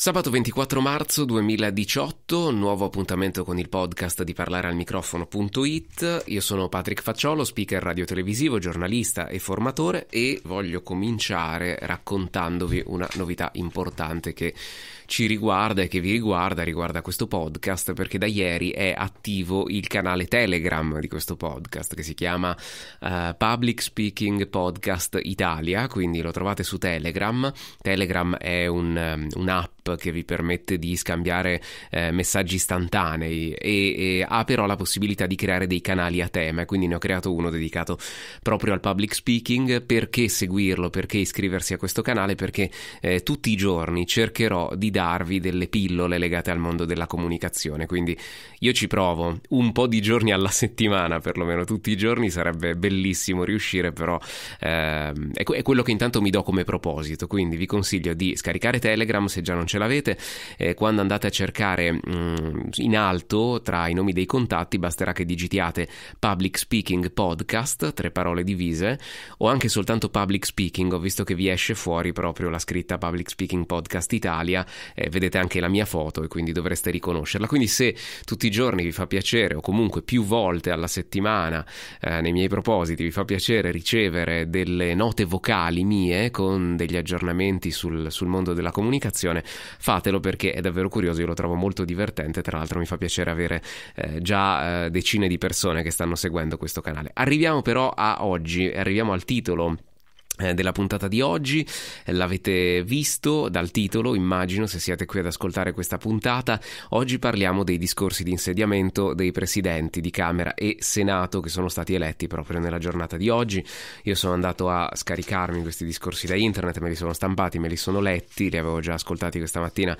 Sabato 24 marzo 2018, nuovo appuntamento con il podcast di parlare al microfono.it. Io sono Patrick Facciolo, speaker radiotelevisivo, giornalista e formatore e voglio cominciare raccontandovi una novità importante che ci riguarda e che vi riguarda, riguarda questo podcast, perché da ieri è attivo il canale Telegram di questo podcast che si chiama uh, Public Speaking Podcast Italia, quindi lo trovate su Telegram. Telegram è un, um, un'app che vi permette di scambiare eh, messaggi istantanei e, e, ha però la possibilità di creare dei canali a tema quindi ne ho creato uno dedicato proprio al public speaking perché seguirlo perché iscriversi a questo canale perché eh, tutti i giorni cercherò di dare darvi delle pillole legate al mondo della comunicazione, quindi io ci provo un po' di giorni alla settimana, perlomeno tutti i giorni, sarebbe bellissimo riuscire, però eh, è, que- è, quello che intanto mi do come proposito, quindi vi consiglio di scaricare Telegram se già non ce l'avete, eh, quando andate a cercare mh, mm, in alto tra i nomi dei contatti basterà che digitiate Public Speaking Podcast, tre parole divise, o anche soltanto Public Speaking, ho visto che vi esce fuori proprio la scritta Public Speaking Podcast Italia, eh, vedete anche la mia foto e quindi dovreste riconoscerla. Quindi se tutti i giorni vi fa piacere o comunque più volte alla settimana eh, nei miei propositi vi fa piacere ricevere delle note vocali mie con degli aggiornamenti sul, sul mondo della comunicazione, fatelo perché è davvero curioso, io lo trovo molto divertente, tra l'altro mi fa piacere avere eh, già eh, decine di persone che stanno seguendo questo canale. Arriviamo però a oggi, arriviamo al titolo eh, della puntata di oggi, eh, l'avete visto dal titolo, immagino se siete qui ad ascoltare questa puntata, oggi parliamo dei discorsi di insediamento dei presidenti di Camera e Senato che sono stati eletti proprio nella giornata di oggi. Io sono andato a scaricarmi questi discorsi da internet, me li sono stampati, me li sono letti, li avevo già ascoltati questa mattina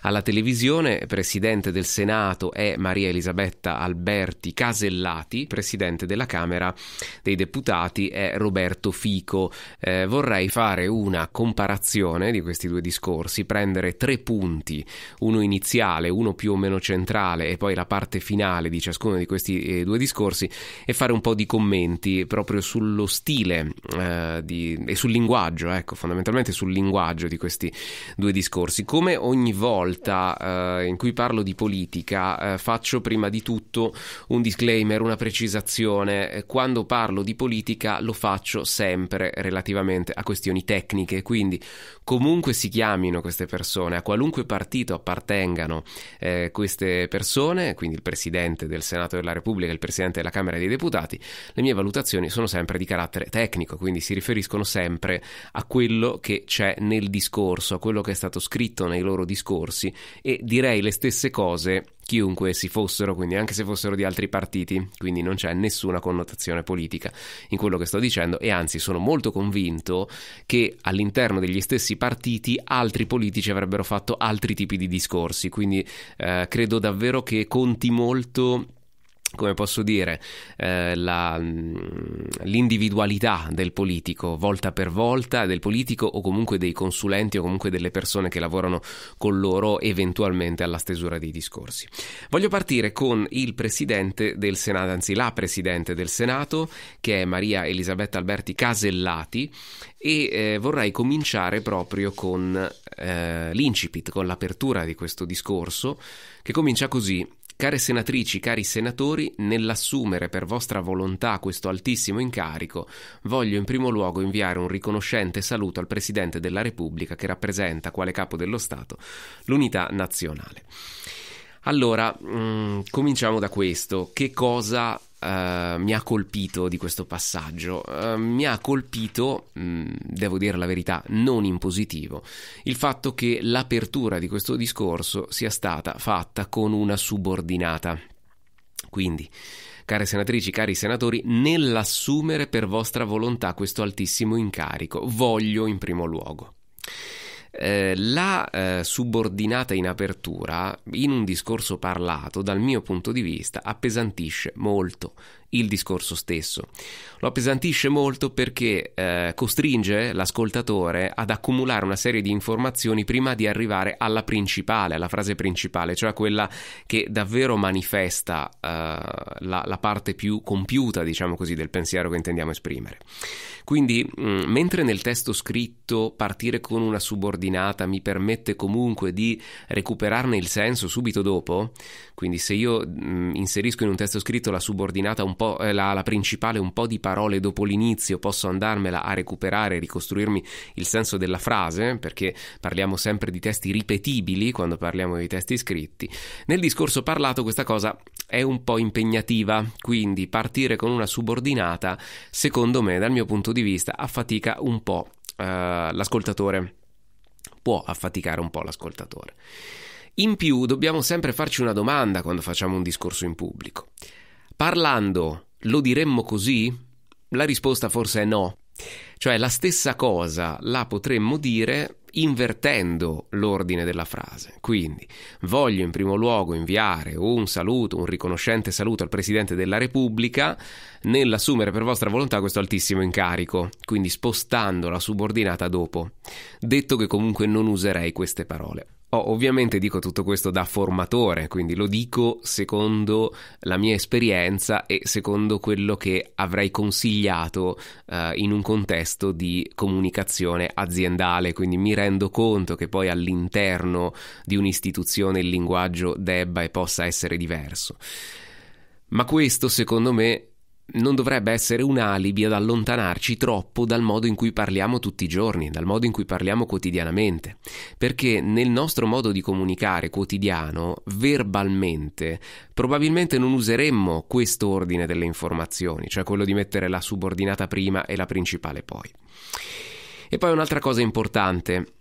alla televisione. Presidente del Senato è Maria Elisabetta Alberti Casellati, presidente della Camera dei Deputati è Roberto Fico eh, vorrei fare una comparazione di questi due discorsi, prendere tre punti, uno iniziale, uno più o meno centrale e poi la parte finale di ciascuno di questi eh, due discorsi e fare un po' di commenti proprio sullo stile eh, di, e sul linguaggio, ecco, fondamentalmente sul linguaggio di questi due discorsi. Come ogni volta eh, in cui parlo di politica eh, faccio prima di tutto un disclaimer, una precisazione, eh, quando parlo di politica lo faccio sempre relativamente relativamente a questioni tecniche, quindi comunque si chiamino queste persone, a qualunque partito appartengano eh, queste persone, quindi il Presidente del Senato della Repubblica il Presidente della Camera dei Deputati, le mie valutazioni sono sempre di carattere tecnico, quindi si riferiscono sempre a quello che c'è nel discorso, a quello che è stato scritto nei loro discorsi e direi le stesse cose chiunque si fossero, quindi anche se fossero di altri partiti, quindi non c'è nessuna connotazione politica in quello che sto dicendo e anzi sono molto convinto che all'interno degli stessi partiti altri politici avrebbero fatto altri tipi di discorsi, quindi eh, credo davvero che conti molto come posso dire, eh, la, mm, l'individualità del politico, volta per volta, del politico o comunque dei consulenti o comunque delle persone che lavorano con loro eventualmente alla stesura dei discorsi. Voglio partire con il presidente del Senato, anzi la presidente del Senato, che è Maria Elisabetta Alberti Casellati, e eh, vorrei cominciare proprio con eh, l'incipit, con l'apertura di questo discorso, che comincia così. Care senatrici, cari senatori, nell'assumere per vostra volontà questo altissimo incarico, voglio in primo luogo inviare un riconoscente saluto al Presidente della Repubblica che rappresenta, quale capo dello Stato, l'unità nazionale. Allora, mh, mm, cominciamo da questo. Che cosa Uh, mi ha colpito di questo passaggio. Uh, mi ha colpito, mh, mm, devo dire la verità, non in positivo, il fatto che l'apertura di questo discorso sia stata fatta con una subordinata. Quindi, care senatrici, cari senatori, nell'assumere per vostra volontà questo altissimo incarico, voglio in primo luogo. Eh, la eh, subordinata in apertura, in un discorso parlato, dal mio punto di vista, appesantisce molto il discorso stesso. Lo appesantisce molto perché eh, costringe l'ascoltatore ad accumulare una serie di informazioni prima di arrivare alla principale, alla frase principale, cioè quella che davvero manifesta eh, la, la, parte più compiuta, diciamo così, del pensiero che intendiamo esprimere. Quindi, mh, mm, mentre nel testo scritto partire con una subordinata mi permette comunque di recuperarne il senso subito dopo, quindi se io mh, mm, inserisco in un testo scritto la subordinata un po' po' la, la, principale, un po' di parole dopo l'inizio, posso andarmela a recuperare, ricostruirmi il senso della frase, perché parliamo sempre di testi ripetibili quando parliamo di testi scritti. Nel discorso parlato questa cosa è un po' impegnativa, quindi partire con una subordinata, secondo me, dal mio punto di vista, affatica un po' eh, l'ascoltatore. Può affaticare un po' l'ascoltatore. In più dobbiamo sempre farci una domanda quando facciamo un discorso in pubblico. Parlando, lo diremmo così? La risposta forse è no. Cioè la stessa cosa la potremmo dire invertendo l'ordine della frase. Quindi voglio in primo luogo inviare un saluto, un riconoscente saluto al Presidente della Repubblica nell'assumere per vostra volontà questo altissimo incarico, quindi spostando la subordinata dopo. Detto che comunque non userei queste parole. Oh, ovviamente dico tutto questo da formatore, quindi lo dico secondo la mia esperienza e secondo quello che avrei consigliato eh, in un contesto di comunicazione aziendale, quindi mi rendo conto che poi all'interno di un'istituzione il linguaggio debba e possa essere diverso. Ma questo secondo me non dovrebbe essere un alibi ad allontanarci troppo dal modo in cui parliamo tutti i giorni, dal modo in cui parliamo quotidianamente, perché nel nostro modo di comunicare quotidiano, verbalmente, probabilmente non useremmo questo ordine delle informazioni, cioè quello di mettere la subordinata prima e la principale poi. E poi un'altra cosa importante,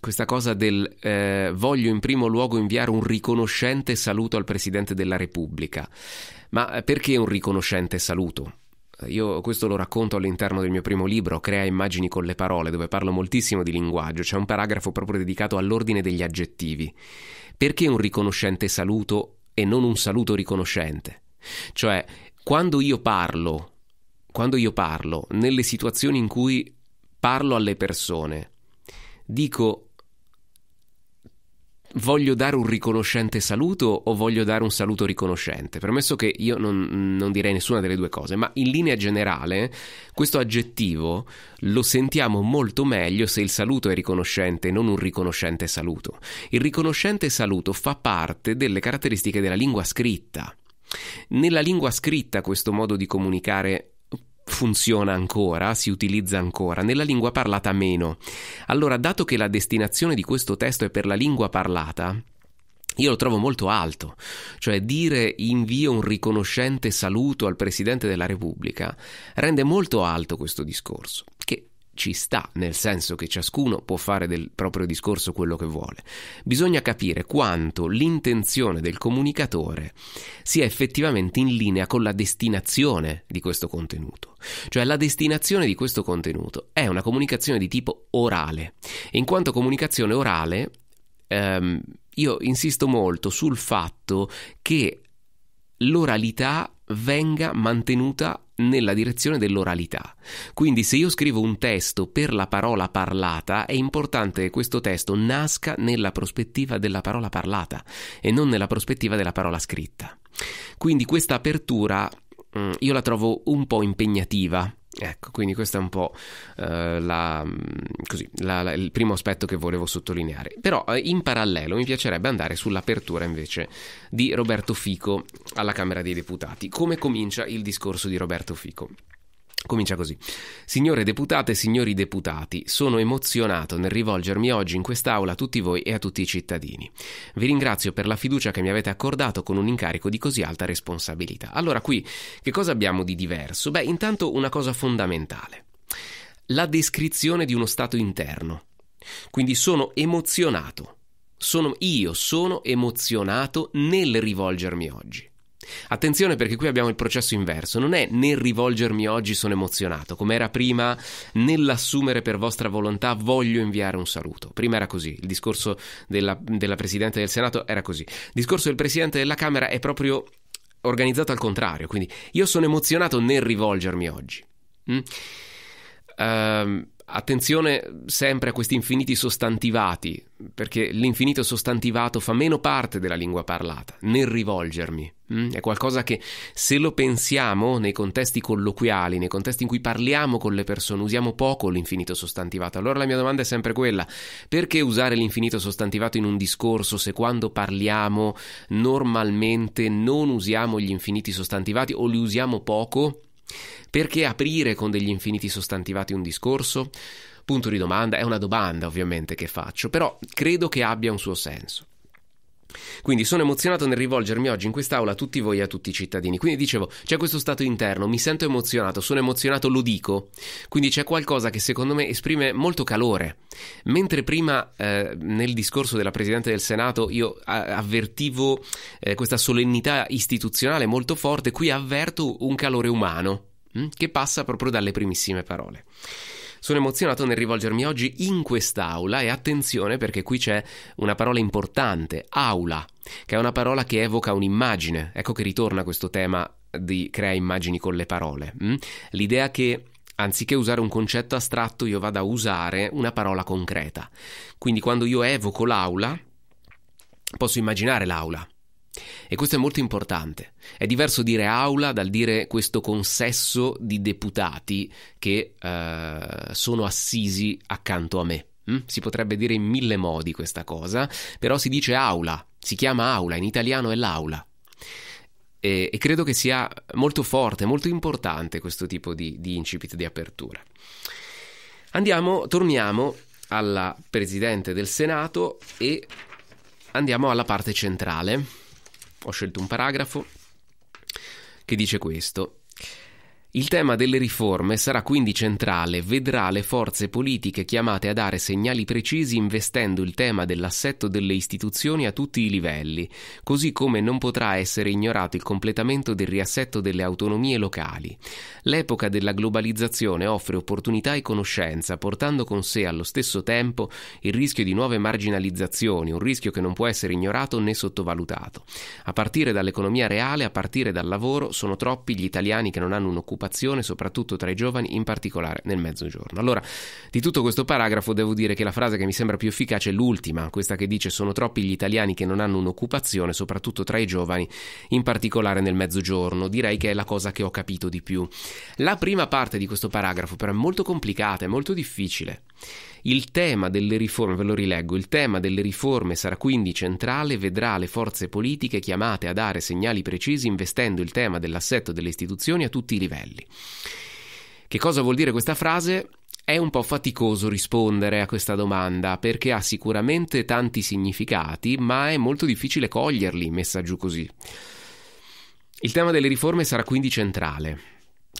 questa cosa del eh, voglio in primo luogo inviare un riconoscente saluto al Presidente della Repubblica. Ma eh, perché un riconoscente saluto? Io questo lo racconto all'interno del mio primo libro, Crea immagini con le parole, dove parlo moltissimo di linguaggio, c'è un paragrafo proprio dedicato all'ordine degli aggettivi. Perché un riconoscente saluto e non un saluto riconoscente? Cioè, quando io parlo, quando io parlo, nelle situazioni in cui parlo alle persone, dico voglio dare un riconoscente saluto o voglio dare un saluto riconoscente? Premesso che io non, non direi nessuna delle due cose, ma in linea generale questo aggettivo lo sentiamo molto meglio se il saluto è riconoscente e non un riconoscente saluto. Il riconoscente saluto fa parte delle caratteristiche della lingua scritta. Nella lingua scritta questo modo di comunicare funziona ancora, si utilizza ancora, nella lingua parlata meno. Allora, dato che la destinazione di questo testo è per la lingua parlata, io lo trovo molto alto, cioè dire invio un riconoscente saluto al Presidente della Repubblica rende molto alto questo discorso, che ci sta, nel senso che ciascuno può fare del proprio discorso quello che vuole. Bisogna capire quanto l'intenzione del comunicatore sia effettivamente in linea con la destinazione di questo contenuto. Cioè la destinazione di questo contenuto è una comunicazione di tipo orale. E in quanto comunicazione orale, ehm, io insisto molto sul fatto che l'oralità venga mantenuta nella direzione dell'oralità. Quindi se io scrivo un testo per la parola parlata, è importante che questo testo nasca nella prospettiva della parola parlata e non nella prospettiva della parola scritta. Quindi questa apertura mm, io la trovo un po' impegnativa Ecco, quindi questo è un po' eh, la, mm, così, la, la, il primo aspetto che volevo sottolineare. Però eh, in parallelo mi piacerebbe andare sull'apertura invece di Roberto Fico alla Camera dei Deputati. Come comincia il discorso di Roberto Fico? Comincia così. Signore deputate signori deputati, sono emozionato nel rivolgermi oggi in quest'Aula a tutti voi e a tutti i cittadini. Vi ringrazio per la fiducia che mi avete accordato con un incarico di così alta responsabilità. Allora qui, che cosa abbiamo di diverso? Beh, intanto una cosa fondamentale. La descrizione di uno stato interno. Quindi sono emozionato. Sono io, sono emozionato nel rivolgermi oggi. Attenzione perché qui abbiamo il processo inverso, non è nel rivolgermi oggi sono emozionato, come era prima nell'assumere per vostra volontà voglio inviare un saluto. Prima era così, il discorso della, della Presidente del Senato era così. Il discorso del Presidente della Camera è proprio organizzato al contrario, quindi io sono emozionato nel rivolgermi oggi. Mm? Uh, Attenzione sempre a questi infiniti sostantivati, perché l'infinito sostantivato fa meno parte della lingua parlata, nel rivolgermi. Mm? È qualcosa che se lo pensiamo nei contesti colloquiali, nei contesti in cui parliamo con le persone, usiamo poco l'infinito sostantivato. Allora la mia domanda è sempre quella, perché usare l'infinito sostantivato in un discorso se quando parliamo normalmente non usiamo gli infiniti sostantivati o li usiamo poco? Perché aprire con degli infiniti sostantivati un discorso? Punto di domanda, è una domanda ovviamente che faccio, però credo che abbia un suo senso. Quindi sono emozionato nel rivolgermi oggi in quest'aula a tutti voi e a tutti i cittadini. Quindi dicevo, c'è questo stato interno, mi sento emozionato, sono emozionato, lo dico. Quindi c'è qualcosa che secondo me esprime molto calore. Mentre prima eh, nel discorso della Presidente del Senato io eh, avvertivo eh, questa solennità istituzionale molto forte, qui avverto un calore umano mm, che passa proprio dalle primissime parole. Sono emozionato nel rivolgermi oggi in quest'aula e attenzione perché qui c'è una parola importante, aula, che è una parola che evoca un'immagine. Ecco che ritorna questo tema di crea immagini con le parole. Mm? L'idea che anziché usare un concetto astratto io vado a usare una parola concreta. Quindi quando io evoco l'aula, posso immaginare l'aula, e questo è molto importante. È diverso dire aula dal dire questo consesso di deputati che eh, sono assisi accanto a me. Mm? Si potrebbe dire in mille modi questa cosa, però si dice aula, si chiama aula, in italiano è l'aula. E, e credo che sia molto forte, molto importante questo tipo di, di incipit di apertura. Andiamo, torniamo alla Presidente del Senato e andiamo alla parte centrale ho scelto un paragrafo che dice questo. Il tema delle riforme sarà quindi centrale, vedrà le forze politiche chiamate a dare segnali precisi investendo il tema dell'assetto delle istituzioni a tutti i livelli, così come non potrà essere ignorato il completamento del riassetto delle autonomie locali. L'epoca della globalizzazione offre opportunità e conoscenza, portando con sé allo stesso tempo il rischio di nuove marginalizzazioni, un rischio che non può essere ignorato né sottovalutato. A partire dall'economia reale, a partire dal lavoro, sono troppi gli italiani che non hanno un'occupazione preoccupazione soprattutto tra i giovani, in particolare nel mezzogiorno. Allora, di tutto questo paragrafo devo dire che la frase che mi sembra più efficace è l'ultima, questa che dice sono troppi gli italiani che non hanno un'occupazione, soprattutto tra i giovani, in particolare nel mezzogiorno. Direi che è la cosa che ho capito di più. La prima parte di questo paragrafo però è molto complicata, è molto difficile. Il tema delle riforme, ve lo rileggo, il tema delle riforme sarà quindi centrale, vedrà le forze politiche chiamate a dare segnali precisi investendo il tema dell'assetto delle istituzioni a tutti i livelli. Che cosa vuol dire questa frase? È un po' faticoso rispondere a questa domanda perché ha sicuramente tanti significati, ma è molto difficile coglierli messa giù così. Il tema delle riforme sarà quindi centrale.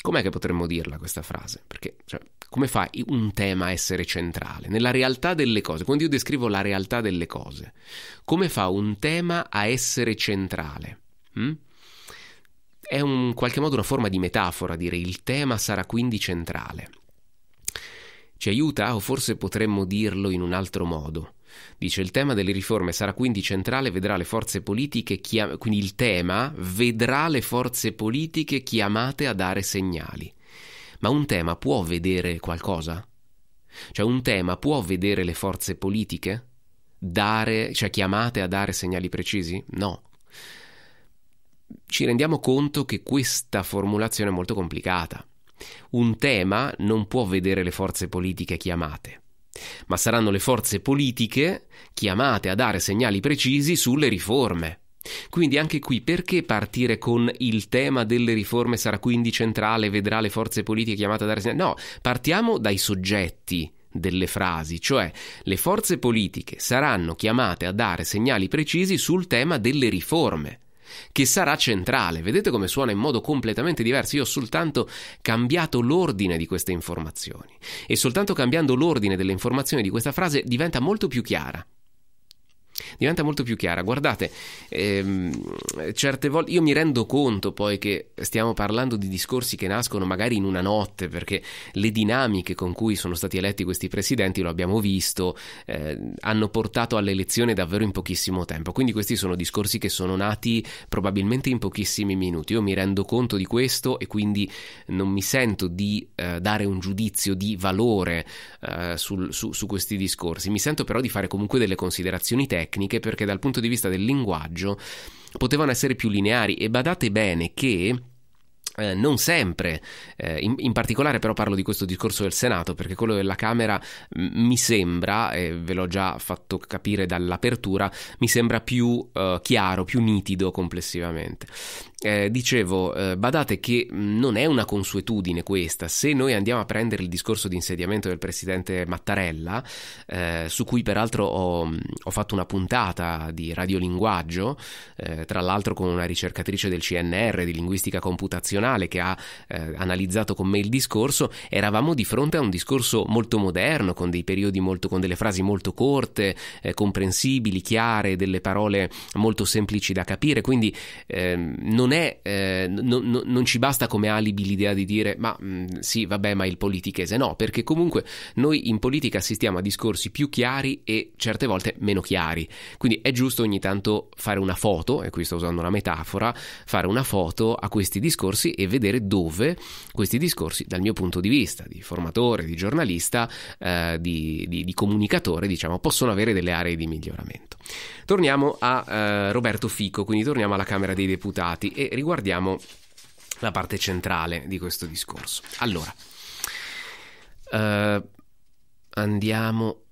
Com'è che potremmo dirla questa frase? Perché cioè, come fa un tema a essere centrale? Nella realtà delle cose, quando io descrivo la realtà delle cose, come fa un tema a essere centrale? Mm? È in qualche modo una forma di metafora dire il tema sarà quindi centrale. Ci aiuta o forse potremmo dirlo in un altro modo. Dice il tema delle riforme sarà quindi centrale, vedrà le forze politiche, chiam- quindi il tema vedrà le forze politiche chiamate a dare segnali. Ma un tema può vedere qualcosa? Cioè un tema può vedere le forze politiche? Dare, cioè chiamate a dare segnali precisi? No. Ci rendiamo conto che questa formulazione è molto complicata. Un tema non può vedere le forze politiche chiamate ma saranno le forze politiche chiamate a dare segnali precisi sulle riforme. Quindi anche qui perché partire con il tema delle riforme sarà quindi centrale, vedrà le forze politiche chiamate a dare segnali? No, partiamo dai soggetti delle frasi, cioè le forze politiche saranno chiamate a dare segnali precisi sul tema delle riforme che sarà centrale. Vedete come suona in modo completamente diverso? Io ho soltanto cambiato l'ordine di queste informazioni e soltanto cambiando l'ordine delle informazioni di questa frase diventa molto più chiara diventa molto più chiara. Guardate, ehm, certe volte io mi rendo conto poi che stiamo parlando di discorsi che nascono magari in una notte, perché le dinamiche con cui sono stati eletti questi presidenti, lo abbiamo visto, eh, hanno portato all'elezione davvero in pochissimo tempo. Quindi questi sono discorsi che sono nati probabilmente in pochissimi minuti. Io mi rendo conto di questo e quindi non mi sento di eh, dare un giudizio di valore eh, sul, su, su questi discorsi. Mi sento però di fare comunque delle considerazioni tecniche tecniche perché dal punto di vista del linguaggio potevano essere più lineari e badate bene che eh, non sempre, eh, in, in, particolare però parlo di questo discorso del Senato perché quello della Camera m- mi sembra, e ve l'ho già fatto capire dall'apertura, mi sembra più eh, chiaro, più nitido complessivamente eh, dicevo, eh, badate che mm, non è una consuetudine questa, se noi andiamo a prendere il discorso di insediamento del presidente Mattarella, eh, su cui peraltro ho, mm, ho, fatto una puntata di radiolinguaggio, eh, tra l'altro con una ricercatrice del CNR di linguistica computazionale che ha eh, analizzato con me il discorso, eravamo di fronte a un discorso molto moderno, con dei periodi molto, con delle frasi molto corte, eh, comprensibili, chiare, delle parole molto semplici da capire, quindi ehm, non non, è, eh, no, no, non ci basta come alibi l'idea di dire ma mh, mm, sì, vabbè, ma il politichese no, perché comunque noi in politica assistiamo a discorsi più chiari e certe volte meno chiari. Quindi è giusto ogni tanto fare una foto, e qui sto usando una metafora, fare una foto a questi discorsi e vedere dove questi discorsi, dal mio punto di vista, di formatore, di giornalista, eh, di, di, di, comunicatore, diciamo, possono avere delle aree di miglioramento. Torniamo a eh, Roberto Fico, quindi torniamo alla Camera dei Deputati e riguardiamo la parte centrale di questo discorso. Allora, eh, andiamo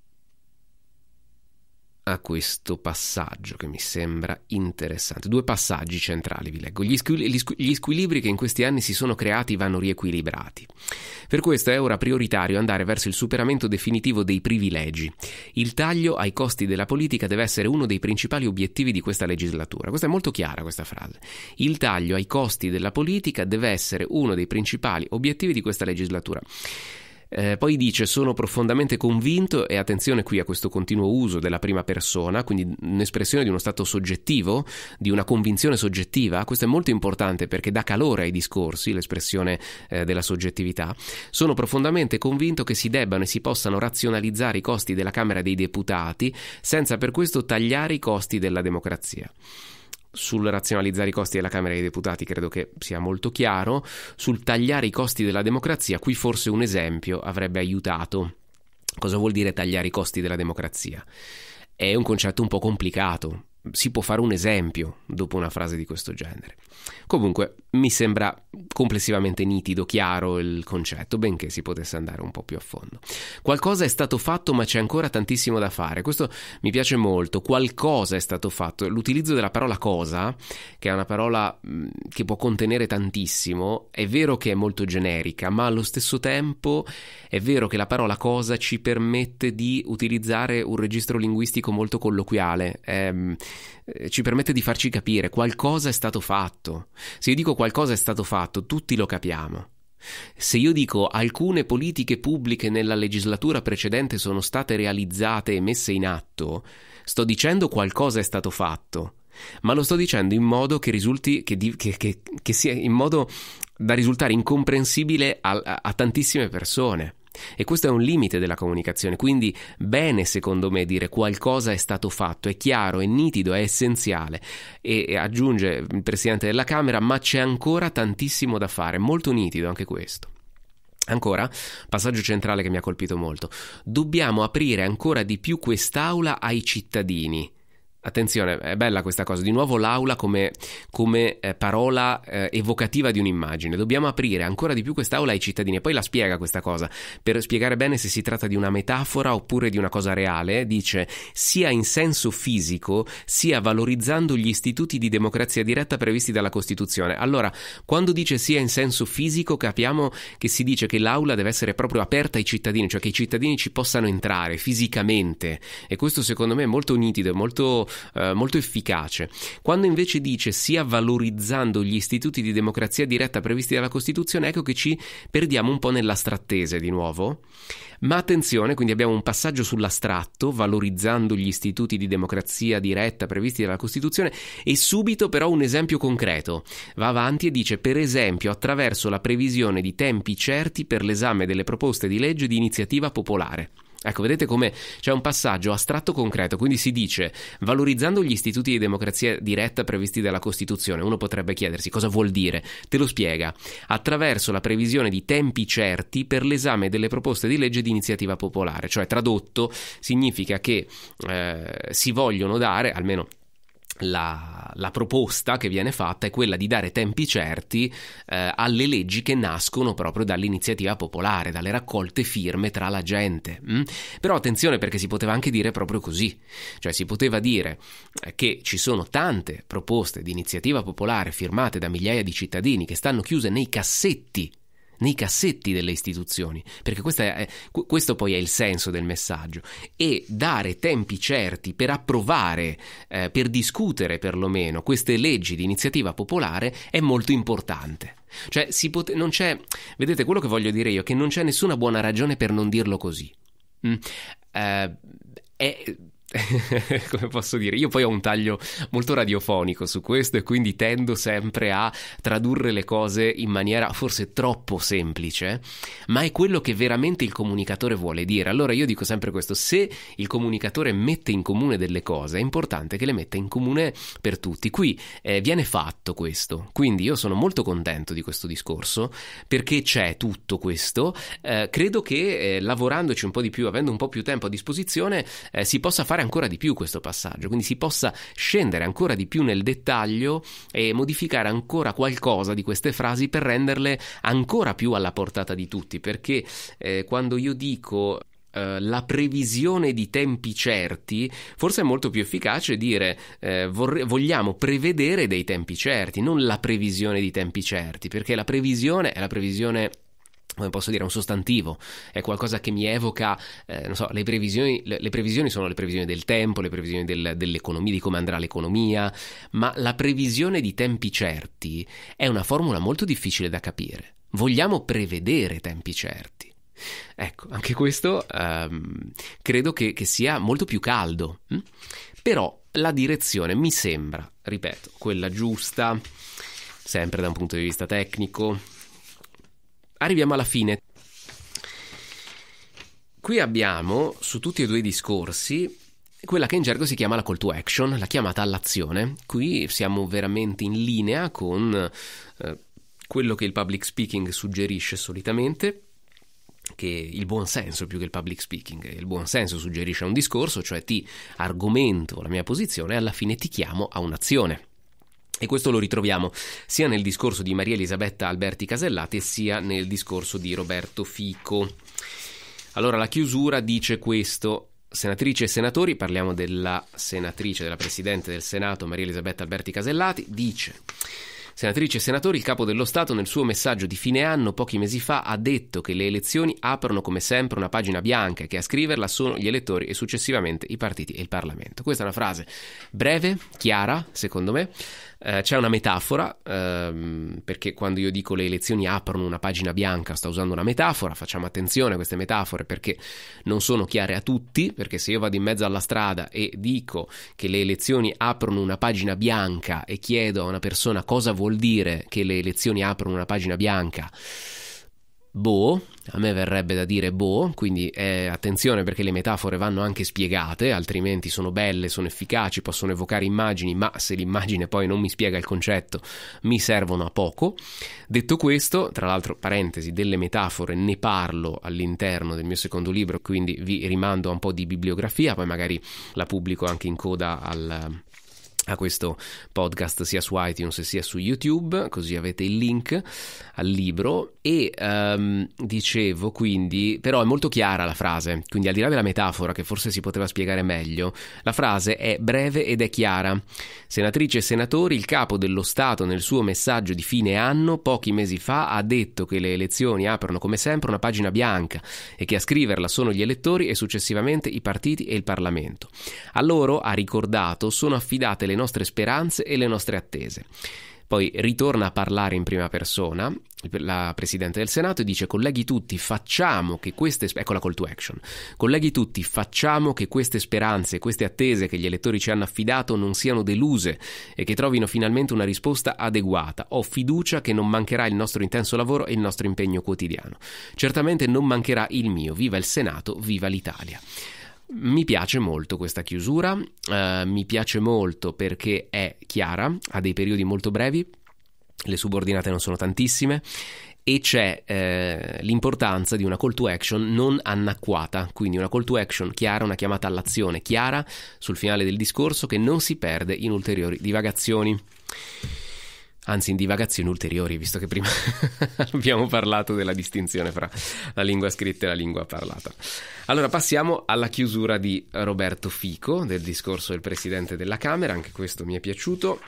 a questo passaggio che mi sembra interessante. Due passaggi centrali vi leggo. Gli, squil- gli, squ- gli, squilibri che in questi anni si sono creati vanno riequilibrati. Per questo è ora prioritario andare verso il superamento definitivo dei privilegi. Il taglio ai costi della politica deve essere uno dei principali obiettivi di questa legislatura. Questa è molto chiara questa frase. Il taglio ai costi della politica deve essere uno dei principali obiettivi di questa legislatura. Eh, poi dice sono profondamente convinto e attenzione qui a questo continuo uso della prima persona, quindi un'espressione di uno stato soggettivo, di una convinzione soggettiva, questo è molto importante perché dà calore ai discorsi, l'espressione eh, della soggettività. Sono profondamente convinto che si debbano e si possano razionalizzare i costi della Camera dei Deputati senza per questo tagliare i costi della democrazia sul razionalizzare i costi della Camera dei Deputati credo che sia molto chiaro, sul tagliare i costi della democrazia, qui forse un esempio avrebbe aiutato. Cosa vuol dire tagliare i costi della democrazia? È un concetto un po' complicato, si può fare un esempio dopo una frase di questo genere. Comunque, mi sembra complessivamente nitido, chiaro il concetto, benché si potesse andare un po' più a fondo. Qualcosa è stato fatto, ma c'è ancora tantissimo da fare. Questo mi piace molto. Qualcosa è stato fatto. L'utilizzo della parola cosa, che è una parola mm, che può contenere tantissimo, è vero che è molto generica, ma allo stesso tempo è vero che la parola cosa ci permette di utilizzare un registro linguistico molto colloquiale. Ehm, eh, ci permette di farci capire qualcosa è stato fatto. Se io dico qualcosa è stato fatto, tutti lo capiamo. Se io dico alcune politiche pubbliche nella legislatura precedente sono state realizzate e messe in atto, sto dicendo qualcosa è stato fatto, ma lo sto dicendo in modo che risulti che, che, che, che sia in modo da risultare incomprensibile a, a, a tantissime persone. E questo è un limite della comunicazione, quindi bene secondo me dire qualcosa è stato fatto, è chiaro, è nitido, è essenziale. E, e aggiunge il Presidente della Camera, ma c'è ancora tantissimo da fare, molto nitido anche questo. Ancora, passaggio centrale che mi ha colpito molto, dobbiamo aprire ancora di più quest'aula ai cittadini. Attenzione, è bella questa cosa, di nuovo l'aula come, come eh, parola eh, evocativa di un'immagine, dobbiamo aprire ancora di più quest'aula ai cittadini e poi la spiega questa cosa, per spiegare bene se si tratta di una metafora oppure di una cosa reale, dice sia in senso fisico sia valorizzando gli istituti di democrazia diretta previsti dalla Costituzione. Allora, quando dice sia in senso fisico capiamo che si dice che l'aula deve essere proprio aperta ai cittadini, cioè che i cittadini ci possano entrare fisicamente e questo secondo me è molto nitido, è molto eh, molto efficace. Quando invece dice sia valorizzando gli istituti di democrazia diretta previsti dalla Costituzione, ecco che ci perdiamo un po' nell'astrattese di nuovo. Ma attenzione, quindi abbiamo un passaggio sull'astratto, valorizzando gli istituti di democrazia diretta previsti dalla Costituzione, e subito però un esempio concreto. Va avanti e dice, per esempio, attraverso la previsione di tempi certi per l'esame delle proposte di legge di iniziativa popolare. Ecco, vedete come c'è un passaggio astratto concreto, quindi si dice, valorizzando gli istituti di democrazia diretta previsti dalla Costituzione, uno potrebbe chiedersi cosa vuol dire, te lo spiega, attraverso la previsione di tempi certi per l'esame delle proposte di legge di iniziativa popolare, cioè tradotto significa che eh, si vogliono dare, almeno la, la, proposta che viene fatta è quella di dare tempi certi eh, alle leggi che nascono proprio dall'iniziativa popolare, dalle raccolte firme tra la gente. Mm? Però attenzione perché si poteva anche dire proprio così, cioè si poteva dire eh, che ci sono tante proposte di iniziativa popolare firmate da migliaia di cittadini che stanno chiuse nei cassetti nei cassetti delle istituzioni, perché è, questo poi è il senso del messaggio, e dare tempi certi per approvare, eh, per discutere perlomeno queste leggi di iniziativa popolare è molto importante. Cioè, pot- non c'è, vedete quello che voglio dire io, che non c'è nessuna buona ragione per non dirlo così. Mm. Eh, è, come posso dire, io poi ho un taglio molto radiofonico su questo e quindi tendo sempre a tradurre le cose in maniera forse troppo semplice, ma è quello che veramente il comunicatore vuole dire. Allora io dico sempre questo, se il comunicatore mette in comune delle cose, è importante che le metta in comune per tutti. Qui eh, viene fatto questo, quindi io sono molto contento di questo discorso perché c'è tutto questo. Eh, credo che eh, lavorandoci un po' di più, avendo un po' più tempo a disposizione, eh, si possa fare ancora di più questo passaggio, quindi si possa scendere ancora di più nel dettaglio e modificare ancora qualcosa di queste frasi per renderle ancora più alla portata di tutti, perché eh, quando io dico eh, la previsione di tempi certi, forse è molto più efficace dire eh, vorre- vogliamo prevedere dei tempi certi, non la previsione di tempi certi, perché la previsione è la previsione come posso dire, un sostantivo, è qualcosa che mi evoca, eh, non so, le previsioni, le, le previsioni, sono le previsioni del tempo, le previsioni del, dell'economia, di come andrà l'economia, ma la previsione di tempi certi è una formula molto difficile da capire. Vogliamo prevedere tempi certi. Ecco, anche questo ehm, credo che, che, sia molto più caldo, hm? però la direzione mi sembra, ripeto, quella giusta, sempre da un punto di vista tecnico, arriviamo alla fine. Qui abbiamo su tutti e due i discorsi quella che in gergo si chiama la call to action, la chiamata all'azione. Qui siamo veramente in linea con eh, quello che il public speaking suggerisce solitamente che il buon senso più che il public speaking. Il buon senso suggerisce un discorso, cioè ti argomento la mia posizione e alla fine ti chiamo a un'azione. E questo lo ritroviamo sia nel discorso di Maria Elisabetta Alberti Casellati sia nel discorso di Roberto Fico. Allora la chiusura dice questo. Senatrici e senatori, parliamo della senatrice, della Presidente del Senato Maria Elisabetta Alberti Casellati, dice... Senatrici e senatori, il capo dello Stato nel suo messaggio di fine anno pochi mesi fa ha detto che le elezioni aprono come sempre una pagina bianca e che a scriverla sono gli elettori e successivamente i partiti e il Parlamento. Questa è una frase breve, chiara, secondo me, eh, c'è una metafora, ehm, perché quando io dico le elezioni aprono una pagina bianca, sto usando una metafora, facciamo attenzione a queste metafore perché non sono chiare a tutti, perché se io vado in mezzo alla strada e dico che le elezioni aprono una pagina bianca e chiedo a una persona cosa vuol dire che le elezioni aprono una pagina bianca, boh, a me verrebbe da dire boh, quindi eh, attenzione perché le metafore vanno anche spiegate, altrimenti sono belle, sono efficaci, possono evocare immagini, ma se l'immagine poi non mi spiega il concetto mi servono a poco. Detto questo, tra l'altro parentesi, delle metafore ne parlo all'interno del mio secondo libro, quindi vi rimando a un po' di bibliografia, poi magari la pubblico anche in coda al a questo podcast sia su iTunes sia su YouTube, così avete il link al libro. E um, dicevo quindi, però è molto chiara la frase, quindi al di là della metafora che forse si poteva spiegare meglio, la frase è breve ed è chiara. Senatrice e senatori, il capo dello Stato nel suo messaggio di fine anno pochi mesi fa ha detto che le elezioni aprono come sempre una pagina bianca e che a scriverla sono gli elettori e successivamente i partiti e il Parlamento. A loro, ha ricordato, sono affidate le le nostre speranze e le nostre attese. Poi ritorna a parlare in prima persona la Presidente del Senato e dice colleghi tutti facciamo che queste, ecco tutti, facciamo che queste speranze, queste attese che gli elettori ci hanno affidato non siano deluse e che trovino finalmente una risposta adeguata. Ho fiducia che non mancherà il nostro intenso lavoro e il nostro impegno quotidiano. Certamente non mancherà il mio. Viva il Senato, viva l'Italia. Mi piace molto questa chiusura, uh, mi piace molto perché è chiara, ha dei periodi molto brevi, le subordinate non sono tantissime e c'è eh, l'importanza di una call to action non anacquata, quindi una call to action chiara, una chiamata all'azione chiara sul finale del discorso che non si perde in ulteriori divagazioni anzi in divagazioni ulteriori, visto che prima abbiamo parlato della distinzione fra la lingua scritta e la lingua parlata. Allora passiamo alla chiusura di Roberto Fico del discorso del Presidente della Camera, anche questo mi è piaciuto,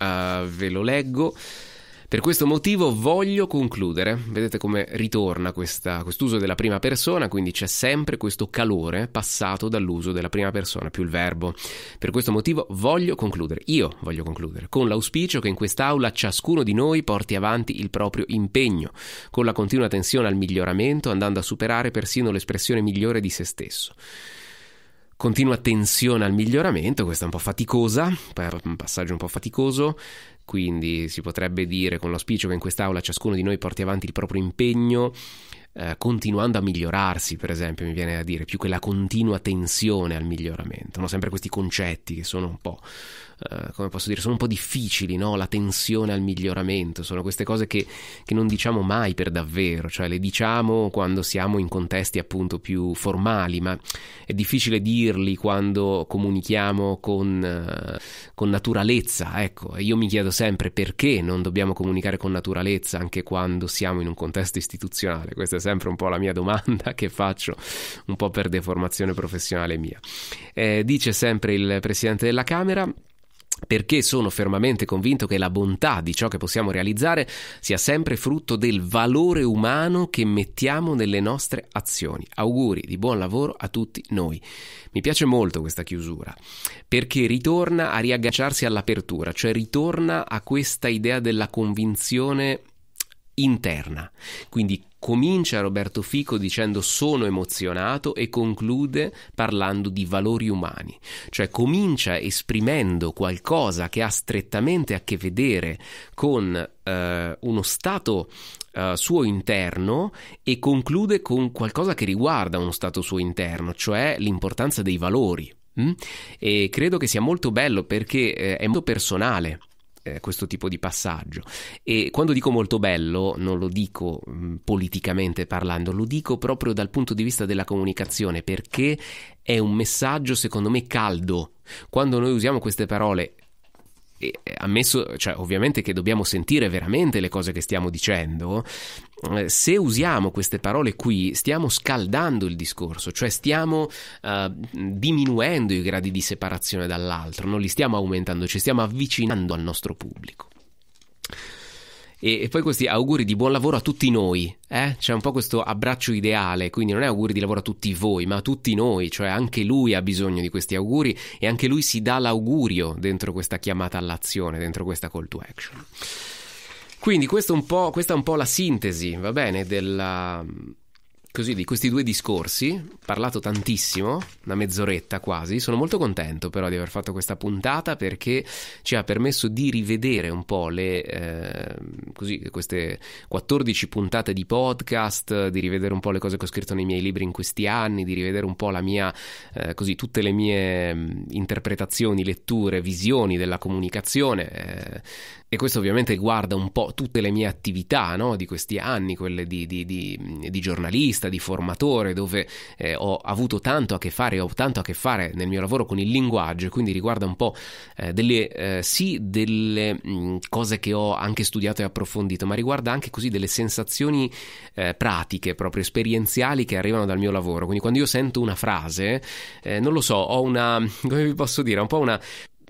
uh, ve lo leggo. Per questo motivo voglio concludere, vedete come ritorna questa, quest'uso della prima persona, quindi c'è sempre questo calore passato dall'uso della prima persona più il verbo. Per questo motivo voglio concludere, io voglio concludere, con l'auspicio che in quest'aula ciascuno di noi porti avanti il proprio impegno, con la continua tensione al miglioramento, andando a superare persino l'espressione migliore di se stesso continua tensione al miglioramento, questa è un po' faticosa, un passaggio un po' faticoso, quindi si potrebbe dire, con l'auspicio che in quest'aula ciascuno di noi porti avanti il proprio impegno, eh, continuando a migliorarsi, per esempio, mi viene a dire, più che la continua tensione al miglioramento. No? Sempre questi concetti che sono un po' Eh, come posso dire, sono un po' difficili, no? la tensione al miglioramento, sono queste cose che, che, non diciamo mai per davvero, cioè le diciamo quando siamo in contesti appunto più formali, ma è difficile dirli quando comunichiamo con, eh, con naturalezza, ecco, io mi chiedo sempre perché non dobbiamo comunicare con naturalezza anche quando siamo in un contesto istituzionale, questa è sempre un po' la mia domanda che faccio un po' per deformazione professionale mia. Eh, dice sempre il Presidente della Camera, perché sono fermamente convinto che la bontà di ciò che possiamo realizzare sia sempre frutto del valore umano che mettiamo nelle nostre azioni. Auguri di buon lavoro a tutti noi. Mi piace molto questa chiusura, perché ritorna a riagganciarsi all'apertura, cioè ritorna a questa idea della convinzione interna. Quindi comincia Roberto Fico dicendo sono emozionato e conclude parlando di valori umani, cioè comincia esprimendo qualcosa che ha strettamente a che vedere con eh, uno stato eh, suo interno e conclude con qualcosa che riguarda uno stato suo interno, cioè l'importanza dei valori. Mm? E credo che sia molto bello perché eh, è molto personale eh, questo tipo di passaggio. E quando dico molto bello, non lo dico mh, mm, politicamente parlando, lo dico proprio dal punto di vista della comunicazione, perché è un messaggio secondo me caldo. Quando noi usiamo queste parole ammesso, cioè, ovviamente che dobbiamo sentire veramente le cose che stiamo dicendo, eh, se usiamo queste parole qui stiamo scaldando il discorso, cioè stiamo uh, diminuendo i gradi di separazione dall'altro, non li stiamo aumentando, ci stiamo avvicinando al nostro pubblico. E, e poi questi auguri di buon lavoro a tutti noi, eh? c'è un po' questo abbraccio ideale, quindi non è auguri di lavoro a tutti voi, ma a tutti noi, cioè anche lui ha bisogno di questi auguri e anche lui si dà l'augurio dentro questa chiamata all'azione, dentro questa call to action. Quindi questa un po', è un po la sintesi, va bene, della, così di questi due discorsi, parlato tantissimo, una mezz'oretta quasi, sono molto contento però di aver fatto questa puntata perché ci ha permesso di rivedere un po' le, eh, così, queste 14 puntate di podcast, di rivedere un po' le cose che ho scritto nei miei libri in questi anni, di rivedere un po' la mia, eh, così, tutte le mie mm, interpretazioni, letture, visioni della comunicazione. Eh, e questo ovviamente guarda un po' tutte le mie attività no? di questi anni, quelle di, di, di, di giornalista, vista di formatore, dove eh, ho avuto tanto a che fare, ho tanto a che fare nel mio lavoro con il linguaggio, quindi riguarda un po' eh, delle, eh, sì, delle mh, mm, cose che ho anche studiato e approfondito, ma riguarda anche così delle sensazioni eh, pratiche, proprio esperienziali che arrivano dal mio lavoro. Quindi quando io sento una frase, eh, non lo so, ho una, come vi posso dire, un po' una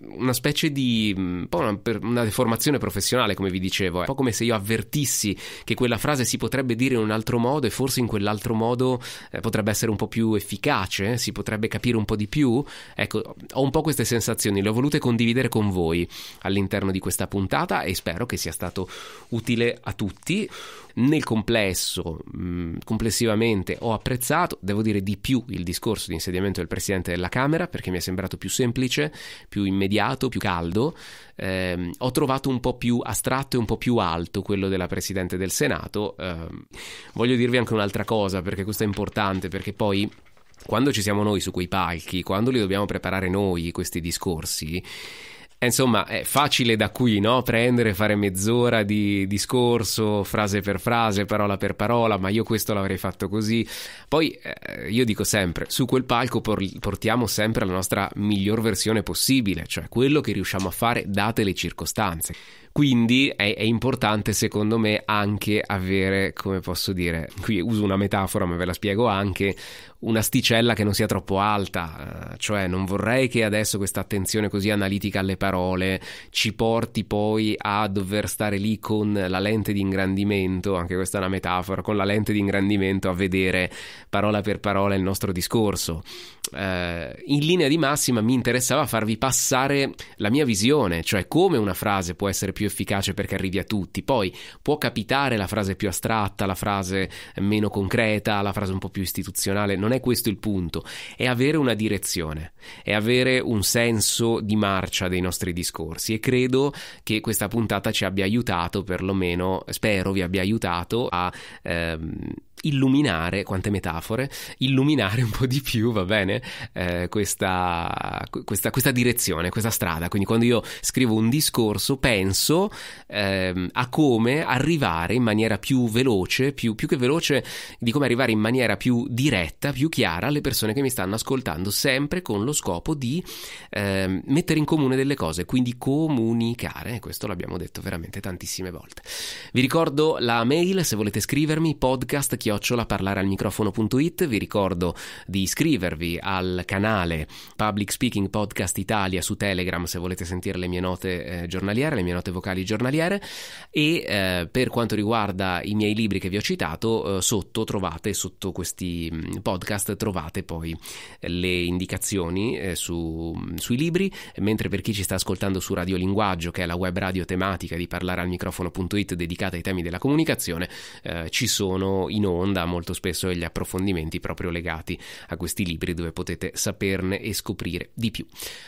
una specie di mm, una, una, deformazione professionale, come vi dicevo, è eh. un po' come se io avvertissi che quella frase si potrebbe dire in un altro modo e forse in quell'altro modo eh, potrebbe essere un po' più efficace, eh, si potrebbe capire un po' di più. Ecco, ho un po' queste sensazioni, le ho volute condividere con voi all'interno di questa puntata e spero che sia stato utile a tutti nel complesso, mh, mm, complessivamente, ho apprezzato, devo dire di più, il discorso di insediamento del Presidente della Camera, perché mi è sembrato più semplice, più immediato, più caldo. Eh, ho trovato un po' più astratto e un po' più alto quello della Presidente del Senato. Eh, voglio dirvi anche un'altra cosa, perché questo è importante, perché poi quando ci siamo noi su quei palchi, quando li dobbiamo preparare noi questi discorsi, eh, insomma, è facile da qui, no? Prendere, fare mezz'ora di discorso, frase per frase, parola per parola, ma io questo l'avrei fatto così. Poi eh, io dico sempre, su quel palco por- portiamo sempre la nostra miglior versione possibile, cioè quello che riusciamo a fare date le circostanze. Quindi è, è, importante secondo me anche avere, come posso dire, qui uso una metafora ma ve la spiego anche, un'asticella che non sia troppo alta, eh, cioè non vorrei che adesso questa attenzione così analitica alle parole ci porti poi a dover stare lì con la lente di ingrandimento, anche questa è una metafora, con la lente di ingrandimento a vedere parola per parola il nostro discorso eh, in linea di massima mi interessava farvi passare la mia visione, cioè come una frase può essere più efficace perché arrivi a tutti. Poi può capitare la frase più astratta, la frase meno concreta, la frase un po' più istituzionale, non è questo il punto, è avere una direzione, è avere un senso di marcia dei nostri discorsi e credo che questa puntata ci abbia aiutato, perlomeno spero vi abbia aiutato a... Ehm, illuminare, quante metafore, illuminare un po' di più, va bene, eh, questa, questa, questa, direzione, questa strada. Quindi quando io scrivo un discorso penso eh, a come arrivare in maniera più veloce, più, più che veloce, di come arrivare in maniera più diretta, più chiara alle persone che mi stanno ascoltando, sempre con lo scopo di eh, mettere in comune delle cose, quindi comunicare, questo l'abbiamo detto veramente tantissime volte. Vi ricordo la mail se volete scrivermi podcast chiocciola parlarealmicrofono.it. Vi ricordo di iscrivervi al canale Public Speaking Podcast Italia su Telegram se volete sentire le mie note eh, giornaliere, le mie note vocali giornaliere e eh, per quanto riguarda i miei libri che vi ho citato, eh, sotto trovate, sotto questi mm, podcast trovate poi le indicazioni eh, su, sui libri, mentre per chi ci sta ascoltando su Radiolinguaggio, che è la web radio tematica di parlare al microfono.it dedicata ai temi della comunicazione, eh, ci sono in onda onda molto spesso e gli approfondimenti proprio legati a questi libri dove potete saperne e scoprire di più.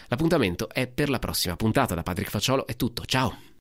L'appuntamento è per la prossima puntata. Da Patrick Facciolo è tutto. Ciao!